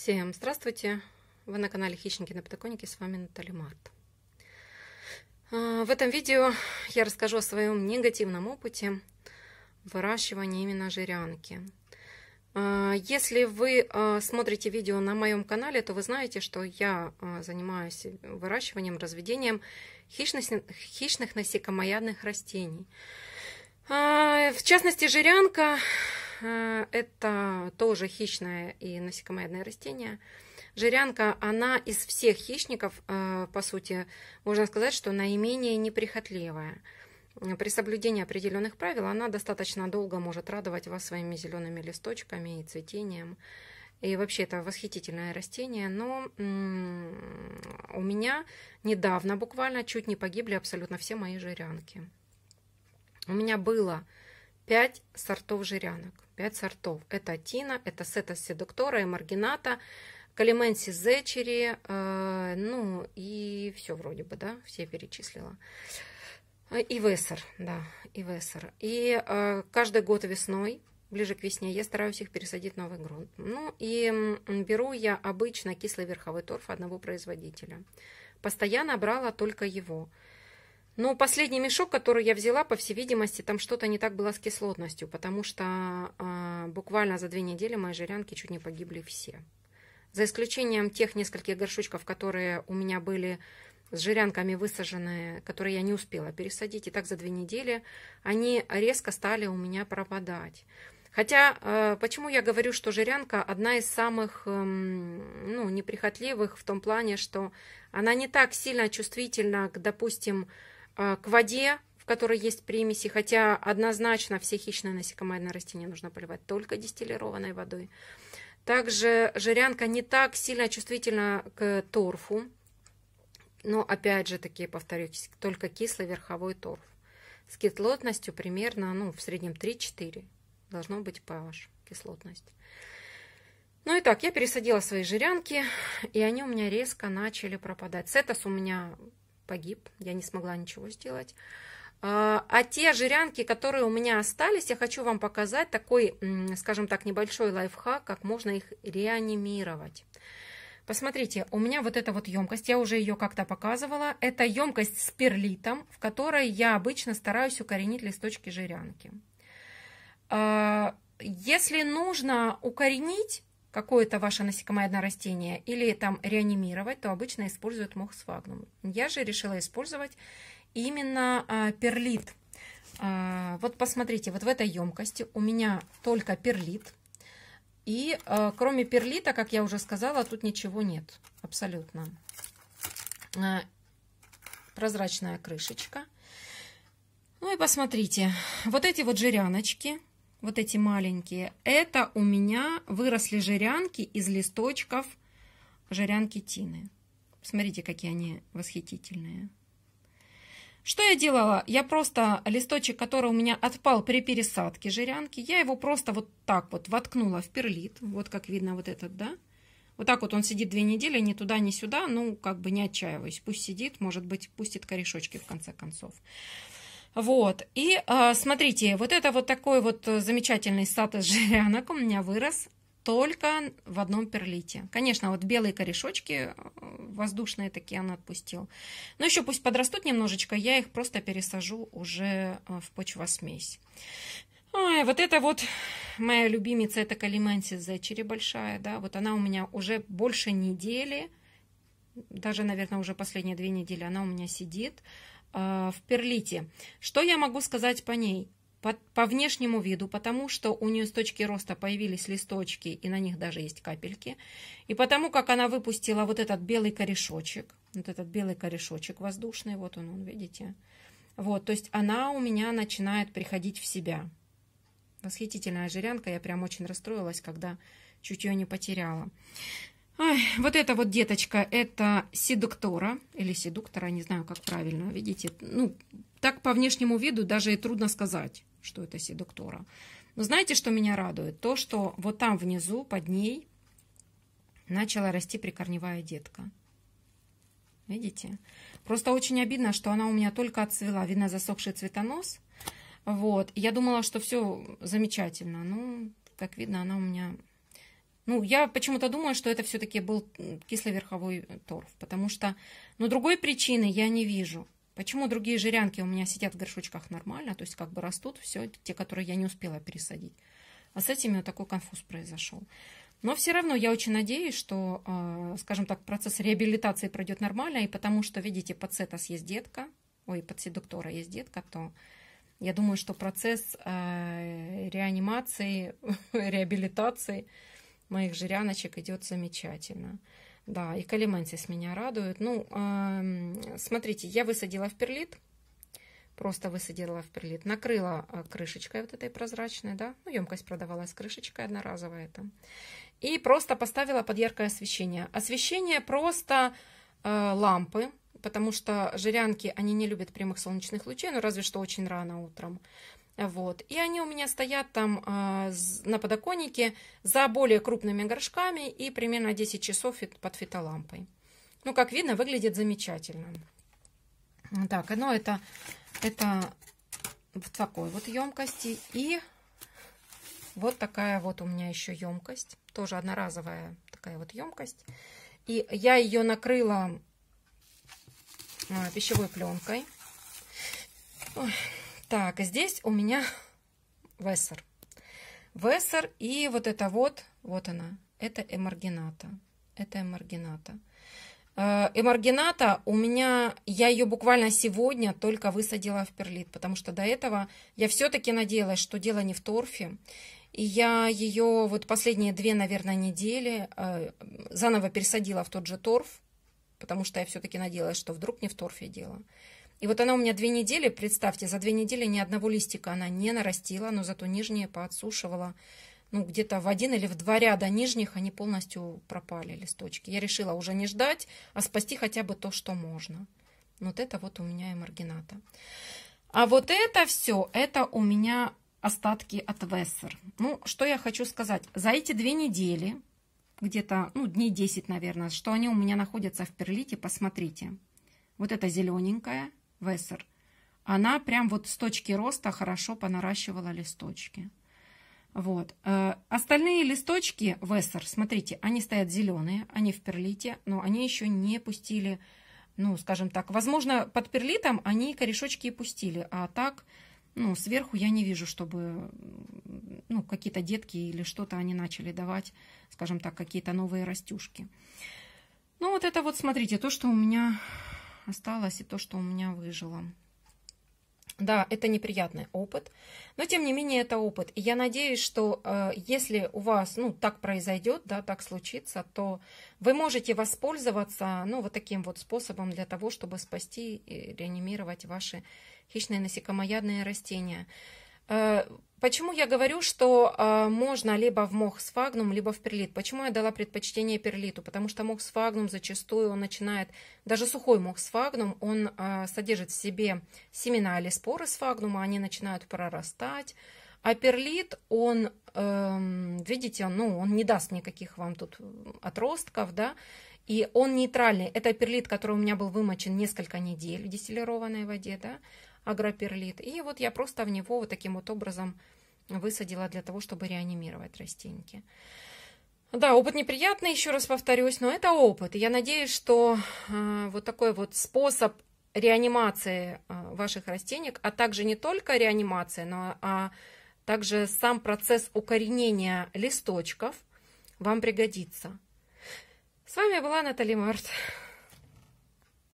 Всем здравствуйте! Вы на канале Хищники на подоконнике, с вами Наталья Март. А, в этом видео я расскажу о своем негативном опыте выращивания именно жирянки. А, если вы а, смотрите видео на моем канале, то вы знаете, что я занимаюсь выращиванием, разведением хищных, насекомоядных растений. В частности, жирянка Э, это тоже хищное и насекомоедное растение. Жирянка, она из всех хищников, э, по сути, можно сказать, что наименее неприхотливая. При соблюдении определенных правил она достаточно долго может радовать вас своими зелеными листочками и цветением. И вообще это восхитительное растение, но у меня недавно буквально чуть не погибли абсолютно все мои жирянки. У меня было 5 сортов жирянок. 5 сортов. Это тина, это сета седуктора, эмаргината, калименси зечери, э, ну и все вроде бы, да, все перечислила. Э, и весер, да, и весер. И э, каждый год весной, ближе к весне, я стараюсь их пересадить в новый грунт. Ну и беру я обычно кислый верховой торф одного производителя. Постоянно брала только его. Ну, последний мешок, который я взяла, по всей видимости, там что-то не так было с кислотностью, потому что э, буквально за две недели мои жирянки чуть не погибли все. За исключением тех нескольких горшочков, которые у меня были с жирянками высаженные, которые я не успела пересадить, и так за две недели, они резко стали у меня пропадать. Хотя, э, почему я говорю, что жирянка одна из самых э, ну, неприхотливых в том плане, что она не так сильно чувствительна к, допустим, а, к воде, в которой есть примеси, хотя однозначно все хищные насекомые на растения нужно поливать только дистиллированной водой. Также жирянка не так сильно чувствительна к торфу, но опять же таки, повторюсь, только кислый верховой торф. С кислотностью примерно, ну, в среднем 3-4 должно быть pH кислотность. Ну и так, я пересадила свои жирянки, и они у меня резко начали пропадать. Сетос у меня погиб, я не смогла ничего сделать. А, а те жирянки, которые у меня остались, я хочу вам показать такой, скажем так, небольшой лайфхак, как можно их реанимировать. Посмотрите, у меня вот эта вот емкость, я уже ее как-то показывала. Это емкость с перлитом, в которой я обычно стараюсь укоренить листочки жирянки. А, если нужно укоренить, какое-то ваше насекомоядное растение или там реанимировать, то обычно используют мох сфагнум. Я же решила использовать именно а, перлит. А, вот посмотрите, вот в этой емкости у меня только перлит. И а, кроме перлита, как я уже сказала, тут ничего нет абсолютно. А, прозрачная крышечка. Ну и посмотрите, вот эти вот жиряночки – вот эти маленькие, это у меня выросли жирянки из листочков жирянки тины. Смотрите, какие они восхитительные. Что я делала? Я просто листочек, который у меня отпал при пересадке жирянки, я его просто вот так вот воткнула в перлит. Вот как видно вот этот, да? Вот так вот он сидит две недели, ни туда, ни сюда. Ну, как бы не отчаиваюсь. Пусть сидит, может быть, пустит корешочки в конце концов. Вот, и а, смотрите, вот это вот такой вот э, замечательный статус жирянок у меня вырос только в одном перлите. Конечно, вот белые корешочки э, воздушные такие она отпустила. Но еще пусть подрастут немножечко, я их просто пересажу уже э, в почвосмесь. Ой, вот это вот моя любимица, это калимансис зечери большая, да, вот она у меня уже больше недели, даже, наверное, уже последние две недели она у меня сидит. А, в перлите. Что я могу сказать по ней? По, по внешнему виду, потому что у нее с точки роста появились листочки, и на них даже есть капельки, и потому как она выпустила вот этот белый корешочек, вот этот белый корешочек воздушный, вот он, он видите, вот, то есть она у меня начинает приходить в себя. Восхитительная жирянка, я прям очень расстроилась, когда чуть ее не потеряла. Ой, вот это вот деточка, это седуктора или седуктора, не знаю, как правильно, видите. Ну, так по внешнему виду даже и трудно сказать, что это седуктора. Но знаете, что меня радует? То, что вот там внизу, под ней, начала расти прикорневая детка. Видите? Просто очень обидно, что она у меня только отцвела. Видно засохший цветонос. Вот. Я думала, что все замечательно. Ну, как видно, она у меня ну, я почему-то думаю, что это все-таки был кисловерховой торф, потому что, ну, другой причины я не вижу. Почему другие жирянки у меня сидят в горшочках нормально, то есть как бы растут все, те, которые я не успела пересадить. А с этими вот такой конфуз произошел. Но все равно я очень надеюсь, что, а, скажем так, процесс реабилитации пройдет нормально, и потому что, видите, под сетас есть детка, ой, под седуктора есть детка, то я думаю, что процесс а, реанимации, реабилитации моих жиряночек идет замечательно. Да, и калименсис меня радует. Ну, эм, смотрите, я высадила в перлит, просто высадила в перлит, накрыла э, крышечкой вот этой прозрачной, да, ну, емкость продавалась крышечкой одноразовая там, и просто поставила под яркое освещение. Освещение просто э, лампы, потому что жирянки, они не любят прямых солнечных лучей, ну, разве что очень рано утром. Вот. И они у меня стоят там э, на подоконнике за более крупными горшками и примерно 10 часов под фитолампой. Ну, как видно, выглядит замечательно. Так, оно ну, это, это в такой вот емкости. И вот такая вот у меня еще емкость. Тоже одноразовая такая вот емкость. И я ее накрыла э, пищевой пленкой. Ой. Так, а здесь у меня вессер. Вессер и вот это вот, вот она, это эмаргината. Это эмаргината. Э, эмаргината у меня, я ее буквально сегодня только высадила в перлит, потому что до этого я все-таки надеялась, что дело не в торфе. И я ее вот последние две, наверное, недели э, заново пересадила в тот же торф, потому что я все-таки надеялась, что вдруг не в торфе дело. И вот она у меня две недели, представьте, за две недели ни одного листика она не нарастила, но зато нижние поотсушивала. Ну, где-то в один или в два ряда нижних они полностью пропали, листочки. Я решила уже не ждать, а спасти хотя бы то, что можно. Вот это вот у меня и маргината. А вот это все, это у меня остатки от Вессер. Ну, что я хочу сказать. За эти две недели, где-то, ну, дней 10, наверное, что они у меня находятся в перлите, посмотрите. Вот это зелененькое, Вессер. Она прям вот с точки роста хорошо понаращивала листочки. Вот. Э, остальные листочки Вессер, смотрите, они стоят зеленые, они в перлите, но они еще не пустили, ну, скажем так, возможно, под перлитом они корешочки и пустили, а так, ну, сверху я не вижу, чтобы, ну, какие-то детки или что-то они начали давать, скажем так, какие-то новые растюшки. Ну, вот это вот, смотрите, то, что у меня осталось и то, что у меня выжило. Да, это неприятный опыт, но тем не менее это опыт. И я надеюсь, что э, если у вас ну, так произойдет, да, так случится, то вы можете воспользоваться ну, вот таким вот способом для того, чтобы спасти и реанимировать ваши хищные насекомоядные растения. Э, Почему я говорю, что э, можно либо в мох сфагнум, либо в перлит? Почему я дала предпочтение перлиту? Потому что мох сфагнум зачастую он начинает, даже сухой мох сфагнум, он э, содержит в себе семена или споры сфагнума, они начинают прорастать. А перлит, он, э, видите, ну, он не даст никаких вам тут отростков, да, и он нейтральный. Это перлит, который у меня был вымочен несколько недель в дистиллированной воде, да, агроперлит. И вот я просто в него вот таким вот образом высадила для того, чтобы реанимировать растеньки. Да, опыт неприятный, еще раз повторюсь, но это опыт. И я надеюсь, что э, вот такой вот способ реанимации э, ваших растений, а также не только реанимация, но а также сам процесс укоренения листочков вам пригодится. С вами была Наталья Март.